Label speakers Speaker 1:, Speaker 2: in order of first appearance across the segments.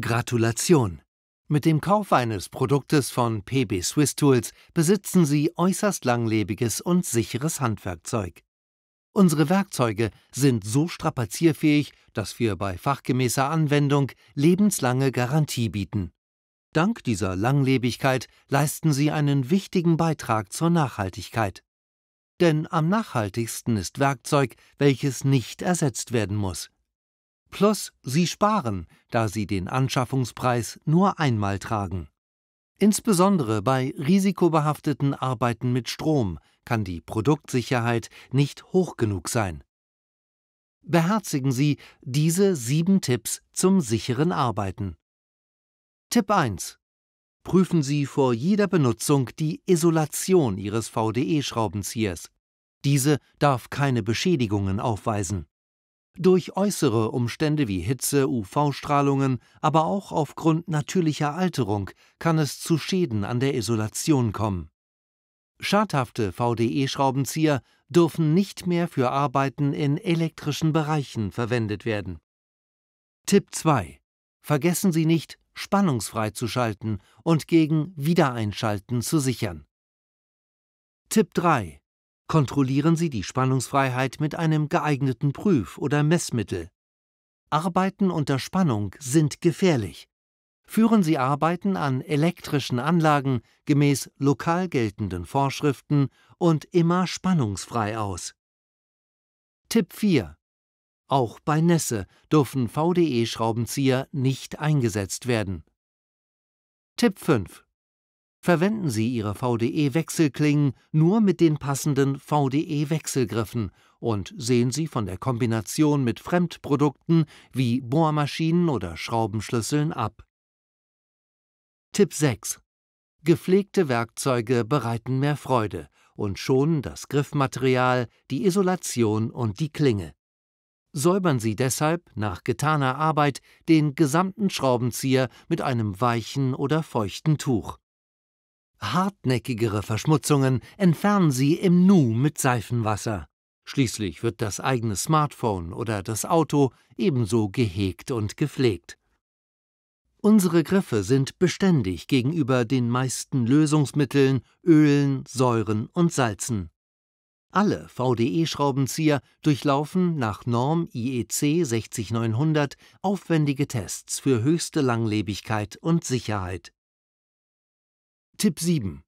Speaker 1: Gratulation! Mit dem Kauf eines Produktes von PB Swiss Tools besitzen Sie äußerst langlebiges und sicheres Handwerkzeug. Unsere Werkzeuge sind so strapazierfähig, dass wir bei fachgemäßer Anwendung lebenslange Garantie bieten. Dank dieser Langlebigkeit leisten sie einen wichtigen Beitrag zur Nachhaltigkeit. Denn am nachhaltigsten ist Werkzeug, welches nicht ersetzt werden muss. Plus sie sparen, da sie den Anschaffungspreis nur einmal tragen. Insbesondere bei risikobehafteten Arbeiten mit Strom kann die Produktsicherheit nicht hoch genug sein. Beherzigen Sie diese sieben Tipps zum sicheren Arbeiten. Tipp 1. Prüfen Sie vor jeder Benutzung die Isolation Ihres VDE-Schraubenziehers. Diese darf keine Beschädigungen aufweisen. Durch äußere Umstände wie Hitze, UV-Strahlungen, aber auch aufgrund natürlicher Alterung kann es zu Schäden an der Isolation kommen. Schadhafte VDE-Schraubenzieher dürfen nicht mehr für Arbeiten in elektrischen Bereichen verwendet werden. Tipp 2. Vergessen Sie nicht, spannungsfrei zu schalten und gegen Wiedereinschalten zu sichern. Tipp 3. Kontrollieren Sie die Spannungsfreiheit mit einem geeigneten Prüf- oder Messmittel. Arbeiten unter Spannung sind gefährlich. Führen Sie Arbeiten an elektrischen Anlagen gemäß lokal geltenden Vorschriften und immer spannungsfrei aus. Tipp 4 auch bei Nässe dürfen VDE-Schraubenzieher nicht eingesetzt werden. Tipp 5 verwenden Sie Ihre VDE-Wechselklingen nur mit den passenden VDE-Wechselgriffen und sehen Sie von der Kombination mit Fremdprodukten wie Bohrmaschinen oder Schraubenschlüsseln ab. Tipp 6. Gepflegte Werkzeuge bereiten mehr Freude und schonen das Griffmaterial, die Isolation und die Klinge. Säubern Sie deshalb nach getaner Arbeit den gesamten Schraubenzieher mit einem weichen oder feuchten Tuch. Hartnäckigere Verschmutzungen entfernen Sie im Nu mit Seifenwasser. Schließlich wird das eigene Smartphone oder das Auto ebenso gehegt und gepflegt. Unsere Griffe sind beständig gegenüber den meisten Lösungsmitteln, Ölen, Säuren und Salzen. Alle VDE-Schraubenzieher durchlaufen nach Norm IEC e 60900 aufwendige Tests für höchste Langlebigkeit und Sicherheit. Tipp 7.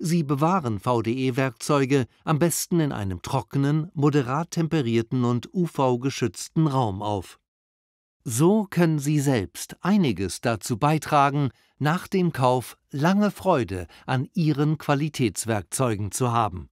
Speaker 1: Sie bewahren VDE-Werkzeuge am besten in einem trockenen, moderat temperierten und UV-geschützten Raum auf. So können Sie selbst einiges dazu beitragen, nach dem Kauf lange Freude an Ihren Qualitätswerkzeugen zu haben.